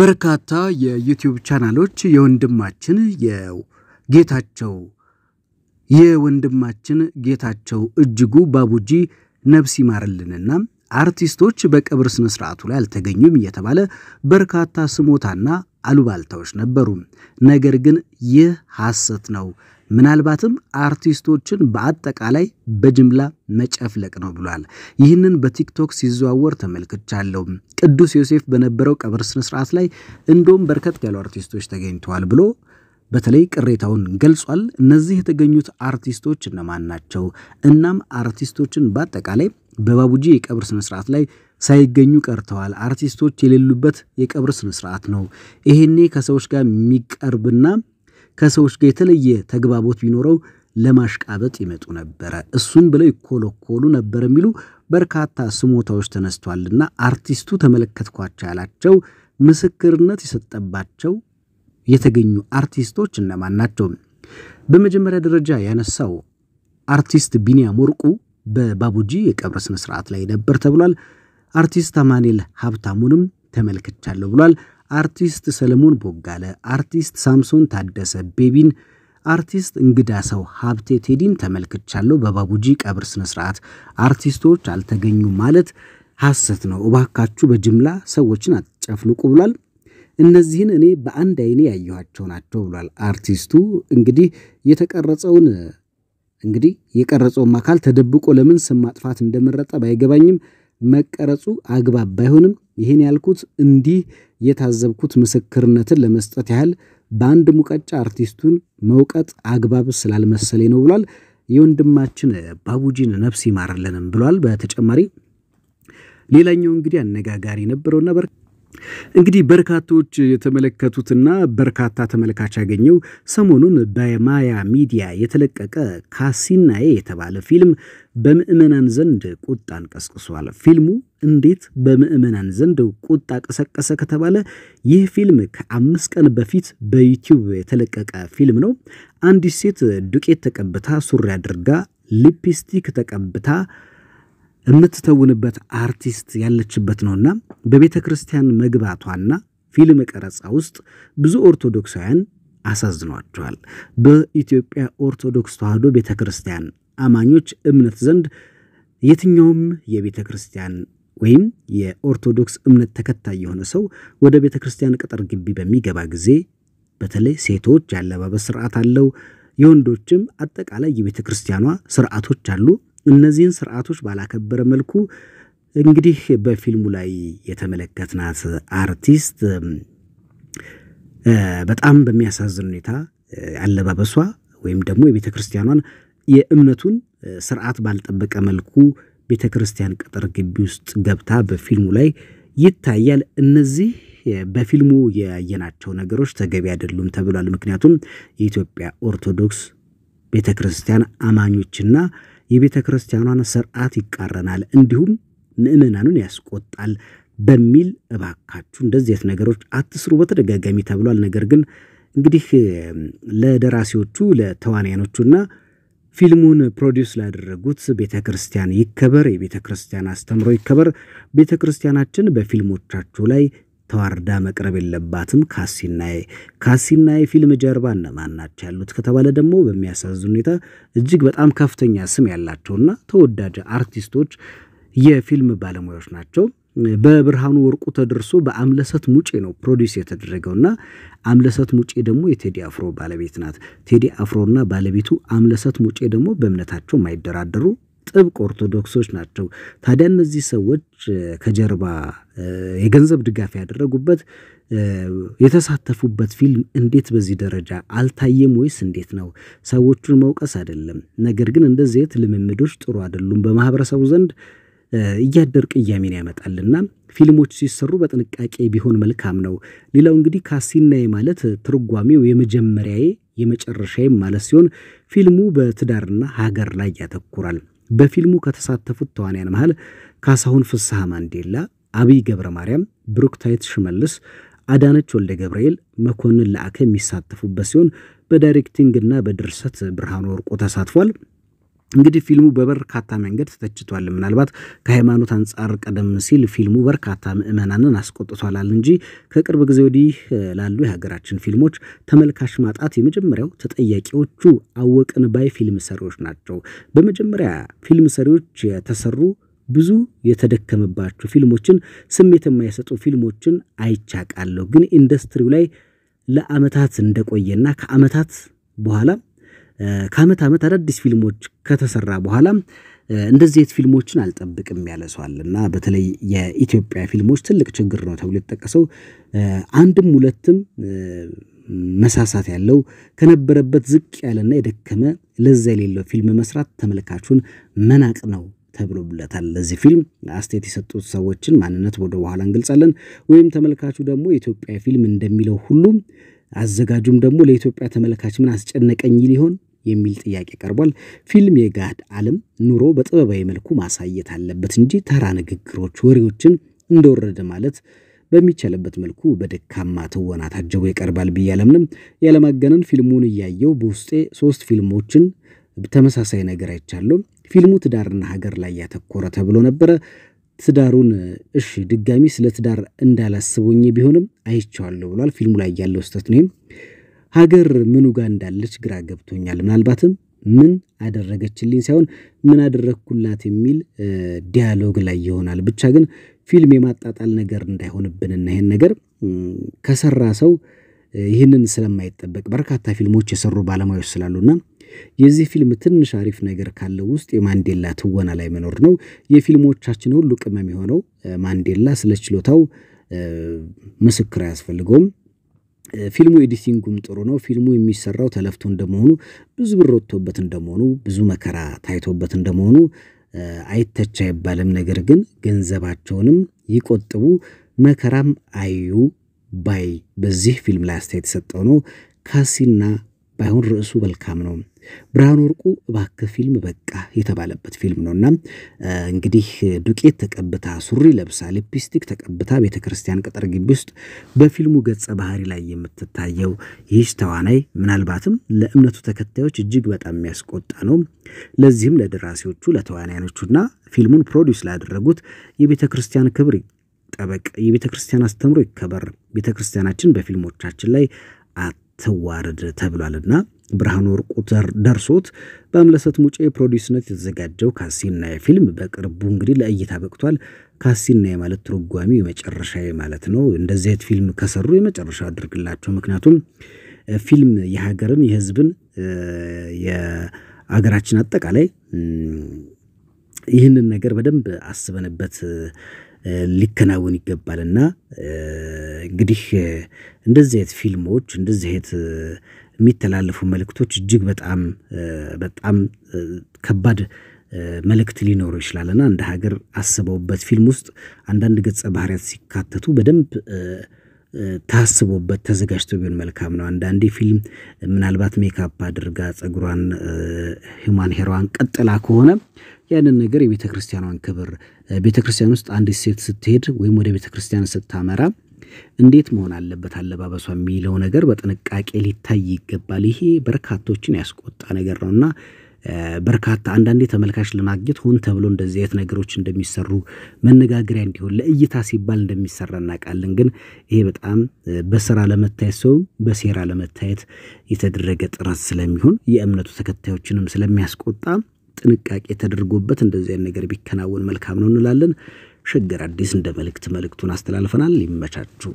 በርካታ የዩቲዩብ ቻናሎች የወንድማችን የጌታቸው የወንድማችን ጌታቸው እጅጉ ባቡጂ ነፍስ ይማርልንና አርቲስቶች በቀብር ስነ ስርዓቱ ላይ አልተገኙም እየተባለ በርካታ ስሞታና አሉባልታዎች ነበሩ። ነገር ግን ይህ ሐሰት ነው። ምናልባትም አርቲስቶችን በአጠቃላይ በጅምላ መጨፍለቅ ነው ብሏል። ይህንን በቲክቶክ ሲዘዋወር ተመልክቻለሁ። ቅዱስ ዮሴፍ በነበረው ቀብር ስነስርዓት ላይ እንደውም በርከት ያሉ አርቲስቶች ተገኝተዋል ብሎ በተለይ ቅሬታውን ገልጿል። እነዚህ የተገኙት አርቲስቶች እነማን ናቸው? እናም አርቲስቶችን በአጠቃላይ በባቡጂ የቀብር ስነስርዓት ላይ ሳይገኙ ቀርተዋል። አርቲስቶች የሌሉበት የቀብር ስነስርዓት ነው። ይሄኔ ከሰዎች ጋር የሚቀርብና ከሰዎች ጋር የተለየ ተግባቦት ቢኖረው ለማሽቃበጥ ይመጡ ነበረ፣ እሱን ብለው ይኮለኮሉ ነበር የሚሉ በርካታ ስሞታዎች ተነስቷልና አርቲስቱ ተመለከትኳቸው ያላቸው ምስክርነት የሰጠባቸው የተገኙ አርቲስቶች እነማን ናቸው? በመጀመሪያ ደረጃ ያነሳው አርቲስት ቢኒያም ወርቁ በባቡጂ የቀብር ስነ ስርዓት ላይ ነበር ተብሏል። አርቲስት አማኑኤል ሀብታሙንም ተመልክቻለሁ ብሏል። አርቲስት ሰለሞን ቦጋለ፣ አርቲስት ሳምሶን ታደሰ ቤቢን፣ አርቲስት እንግዳ ሰው ሀብቴ ቴዲን ተመልክቻለሁ በባቡጂ ቀብር ስነስርዓት። አርቲስቶች አልተገኙም ማለት ሐሰት ነው። እባካችሁ በጅምላ ሰዎችን አትጨፍልቁ ብሏል። እነዚህን እኔ በአንድ አይኔ ያየኋቸው ናቸው ብሏል አርቲስቱ። እንግዲህ የተቀረጸውን እንግዲህ የቀረጸውም አካል ተደብቆ ለምን ስም ማጥፋት እንደመረጠ ባይገባኝም መቀረጹ አግባብ ባይሆንም ይህን ያልኩት እንዲህ የታዘብኩት ምስክርነትን ለመስጠት ያህል በአንድ ሙቀጫ አርቲስቱን መውቀጥ አግባብ ስላልመሰለኝ ነው ብሏል። የወንድማችን ባቡጂን ነፍስ ይማርልንም ብሏል። በተጨማሪ ሌላኛው እንግዲህ አነጋጋሪ ነበረውና እንግዲህ በርካቶች የተመለከቱትና በርካታ ተመልካች ያገኘው ሰሞኑን በማያ ሚዲያ የተለቀቀ ካሲናዬ የተባለ ፊልም በምዕመናን ዘንድ ቁጣን ቀስቅሷል። ፊልሙ እንዴት በምዕመናን ዘንድ ቁጣ ቀሰቀሰ ከተባለ ይህ ፊልም ከአምስት ቀን በፊት በዩቲዩብ የተለቀቀ ፊልም ነው። አንዲት ሴት ዱቄት ተቀብታ ሱሪ አድርጋ ሊፕስቲክ ተቀብታ የምትተውንበት አርቲስት ያለችበት ነውና በቤተ ክርስቲያን መግባቷና ፊልም ቀረጻ ውስጥ ብዙ ኦርቶዶክሳውያን አሳዝኗቸዋል። በኢትዮጵያ ኦርቶዶክስ ተዋሕዶ ቤተ ክርስቲያን አማኞች እምነት ዘንድ የትኛውም የቤተ ክርስቲያን ወይም የኦርቶዶክስ እምነት ተከታይ የሆነ ሰው ወደ ቤተ ክርስቲያን ቅጥር ግቢ በሚገባ ጊዜ በተለይ ሴቶች ያለባበስ ስርዓት አለው፣ የወንዶችም አጠቃላይ የቤተ ክርስቲያኗ ስርዓቶች አሉ። እነዚህን ስርዓቶች ባላከበረ መልኩ እንግዲህ በፊልሙ ላይ የተመለከትናት አርቲስት በጣም በሚያሳዝን ሁኔታ አለባበሷ ወይም ደግሞ የቤተ ክርስቲያኗን የእምነቱን ስርዓት ባልጠበቀ መልኩ ቤተ ክርስቲያን ቅጥር ግቢ ውስጥ ገብታ በፊልሙ ላይ ይታያል። እነዚህ በፊልሙ ያየናቸው ነገሮች ተገቢ አይደሉም ተብሏል። ምክንያቱም የኢትዮጵያ ኦርቶዶክስ ቤተ ክርስቲያን አማኞችና የቤተ ክርስቲያኗን ስርዓት ይቃረናል፣ እንዲሁም ምዕመናኑን ያስቆጣል በሚል እባካችሁ እንደዚህ ነገሮች አትስሩ በተደጋጋሚ ተብሏል። ነገር ግን እንግዲህ ለደራሲዎቹ ለተዋንያኖቹና ፊልሙን ፕሮዲውስ ላደረጉት ቤተ ክርስቲያን ይከበር፣ የቤተ ክርስቲያን አስተምሮ ይከበር። ቤተ ክርስቲያናችን በፊልሞቻችሁ ላይ ተዋርዳ መቅረብ የለባትም። ካሲናይ ካሲናይ ፊልም ጀርባ እነማን ናቸው ያሉት ከተባለ ደግሞ በሚያሳዝን ሁኔታ እጅግ በጣም ከፍተኛ ስም ያላቸውና ተወዳጅ አርቲስቶች የፊልም ባለሙያዎች ናቸው። በብርሃኑ ወርቁ ተደርሶ በአምለሰት ሙጬ ነው ፕሮዲስ የተደረገው እና አምለሰት ሙጬ ደግሞ የቴዲ አፍሮ ባለቤት ናት። ቴዲ አፍሮና ባለቤቱ አምለሰት ሙጬ ደግሞ በእምነታቸው የማይደራደሩ ጥብቅ ኦርቶዶክሶች ናቸው። ታዲያ እነዚህ ሰዎች ከጀርባ የገንዘብ ድጋፍ ያደረጉበት የተሳተፉበት ፊልም እንዴት በዚህ ደረጃ አልታየም ወይስ እንዴት ነው? ሰዎቹን መውቀስ አይደለም፣ ነገር ግን እንደዚህ አይነት ልምምዶች ጥሩ አይደሉም በማህበረሰቡ ዘንድ እያደር ቅያሜን ያመጣልና ፊልሞች ሲሰሩ በጥንቃቄ ቢሆን መልካም ነው። ሌላው እንግዲህ ካሲናዬ ማለት ትርጓሜው የመጀመሪያዬ የመጨረሻዬም ማለት ሲሆን ፊልሙ በትዳርና ሀገር ላይ ያተኩራል። በፊልሙ ከተሳተፉት ተዋንያን መሃል ካሳሁን ፍስሐ ማንዴላ፣ አብይ ገብረ ማርያም፣ ብሩክታይት ሽመልስ፣ አዳነች ወልደ ገብርኤል፣ መኮንን ለአከ የሚሳተፉበት ሲሆን በዳይሬክቲንግና በድርሰት ብርሃኑ ወርቁ ተሳትፏል። እንግዲህ ፊልሙ በበርካታ መንገድ ተተችቷል። ምናልባት ከሃይማኖት አንጻር ቀደም ሲል ፊልሙ በርካታ ምዕመናንን አስቆጥቷላል እንጂ ከቅርብ ጊዜ ወዲህ ላሉ የሀገራችን ፊልሞች ተመልካች ማጣት የመጀመሪያው ተጠያቂዎቹ አወቅን ባይ ፊልም ሰሪዎች ናቸው። በመጀመሪያ ፊልም ሰሪዎች የተሰሩ ብዙ የተደከመባቸው ፊልሞችን፣ ስሜት የማይሰጡ ፊልሞችን አይቻቃለሁ። ግን ኢንዱስትሪው ላይ ለአመታት እንደቆየና ከአመታት በኋላ ከአመት ዓመት አዳዲስ ፊልሞች ከተሰራ በኋላ እንደዚህ አይነት ፊልሞችን አልጠብቅም ያለ ሰው እና በተለይ የኢትዮጵያ ፊልሞች ትልቅ ችግር ነው ተብሎ የተጠቀሰው አንድም ሁለትም መሳሳት ያለው ከነበረበት ዝቅ ያለና የደከመ ለዛ የሌለው ፊልም መስራት ተመልካቹን መናቅ ነው ተብሎብለታል። ለዚህ ፊልም አስተያየት የሰጡት ሰዎችን ማንነት ወደ በኋላ እንገልጻለን። ወይም ተመልካቹ ደግሞ የኢትዮጵያ ፊልም እንደሚለው ሁሉም አዘጋጁም ደግሞ ለኢትዮጵያ ተመልካች ምን አስጨነቀኝ ሊሆን የሚል ጥያቄ ቀርቧል። ፊልም የገሃድ ዓለም ኑሮ በጥበባዊ መልኩ ማሳየት አለበት እንጂ ተራ ንግግሮች፣ ወሬዎችን እንደወረደ ማለት በሚቻልበት መልኩ በደካማ ትወና ታጀቦ ይቀርባል ብዬ አላምንም። ያለማጋነን ፊልሙን እያየው በውስጤ ሶስት ፊልሞችን ተመሳሳይ ነገር አይቻለሁ። ፊልሙ ትዳርና ሀገር ላይ ያተኮረ ተብሎ ነበረ። ትዳሩን እሺ፣ ድጋሚ ስለ ትዳር እንዳላስቦኝ ቢሆንም አይቼዋለሁ ብሏል። ፊልሙ ላይ ያለው ስህተት ነው። ሀገር ምኑ ጋር እንዳለች ግራ ገብቶኛል። ምናልባትም ምን አደረገችልኝ ሳይሆን ምን አደረግኩላት የሚል ዲያሎግ ላይ ይሆናል። ብቻ ግን ፊልም የማጣጣል ነገር እንዳይሆንብንና ይህን ነገር ከሰራ ሰው ይህንን ስለማይጠበቅ በርካታ ፊልሞች የሰሩ ባለሙያዎች ስላሉና የዚህ ፊልም ትንሽ አሪፍ ነገር ካለው ውስጥ የማንዴላ ትወና ላይ መኖር ነው። የፊልሞቻችን ሁሉ ቅመም የሆነው ማንዴላ ስለ ችሎታው ምስክር አያስፈልገውም። ፊልሙ ኤዲቲንጉም ጥሩ ነው። ፊልሙ የሚሰራው ተለፍቶ እንደመሆኑ ብዙ ብር ወጥቶበት እንደመሆኑ ብዙ መከራ ታይቶበት እንደመሆኑ አይተቻ አይባልም። ነገር ግን ገንዘባቸውንም ይቆጥቡ፣ መከራም አዩ ባይ በዚህ ፊልም ላይ አስተያየት የተሰጠው ነው ካሲና ባይሆን ርዕሱ መልካም ነው። ብርሃን ወርቁ እባክህ ፊልም በቃ የተባለበት ፊልም ነው እና እንግዲህ ዱቄት ተቀብታ ሱሪ ለብሳ ሊፕስቲክ ተቀብታ ቤተክርስቲያን ቅጥር ግቢ ውስጥ በፊልሙ ገጸ ባህሪ ላይ የምትታየው ይህች ተዋናይ ምናልባትም ለእምነቱ ተከታዮች እጅግ በጣም የሚያስቆጣ ነው። ለዚህም ለደራሲዎቹ ለተዋናያኖቹና ፊልሙን ፕሮዲውስ ላደረጉት የቤተ ክርስቲያን ክብር ይጠበቅ፣ የቤተ ክርስቲያን አስተምሮ ይከበር፣ ቤተ ክርስቲያናችን በፊልሞቻችን ላይ ትዋረድ ተብሏልና ብርሃን ወርቁ ደርሶት በአምለሰት ሙጬ ፕሮዲስነት የተዘጋጀው ካሲና ፊልም በቅርቡ እንግዲህ ለእይታ በቅቷል። ካሲና ማለት ትርጓሚ የመጨረሻ ማለት ነው። እንደዚህ አይነት ፊልም ከሰሩ የመጨረሻ አድርግላቸው። ምክንያቱም ፊልም የሀገርን፣ የህዝብን፣ የሀገራችን አጠቃላይ ይህንን ነገር በደንብ አስበንበት ሊከናወን ይገባልና እንግዲህ እንደዚህ አይነት ፊልሞች እንደዚህ አይነት የሚተላለፉ መልእክቶች እጅግ በጣም በጣም ከባድ መልእክት ሊኖረው ይችላል እንደ ሀገር አስበውበት ፊልም ውስጥ አንዳንድ ገጸ ባህሪያት ሲካተቱ በደንብ ታስቦበት ተዘጋጅቶ ቢሆን መልካም ነው። አንዳንዴ ፊልም ምናልባት ሜካፕ አድርጋ ፀጉሯን ሂማን ሄሯን ቀጥላ ከሆነ ያንን ነገር የቤተ ክርስቲያኗን ክብር ቤተ ክርስቲያን ውስጥ አንዲት ሴት ስትሄድ ወይም ወደ ቤተ ክርስቲያን ስታመራ እንዴት መሆን አለበት አለባበሷ የሚለው ነገር በጥንቃቄ ሊታይ ይገባል። ይሄ በርካቶችን ያስቆጣ ነገር እና በርካታ አንዳንዴ ተመልካች ለማግኘት ሆን ተብሎ እንደዚህ አይነት ነገሮች እንደሚሰሩ መነጋገሪያ እንዲሆን ለእይታ ሲባል እንደሚሰራ እናውቃለን። ግን ይሄ በጣም በስራ ለመታየት ሰው በሴራ ለመታየት የተደረገ ጥረት ስለሚሆን የእምነቱ ተከታዮችንም ስለሚያስቆጣ ጥንቃቄ ተደርጎበት እንደዚህ አይነት ነገር ቢከናወን መልካም ነው እንላለን። ሸገር አዲስ እንደ መልእክት መልእክቱን አስተላልፈናል። ይመቻችሁ።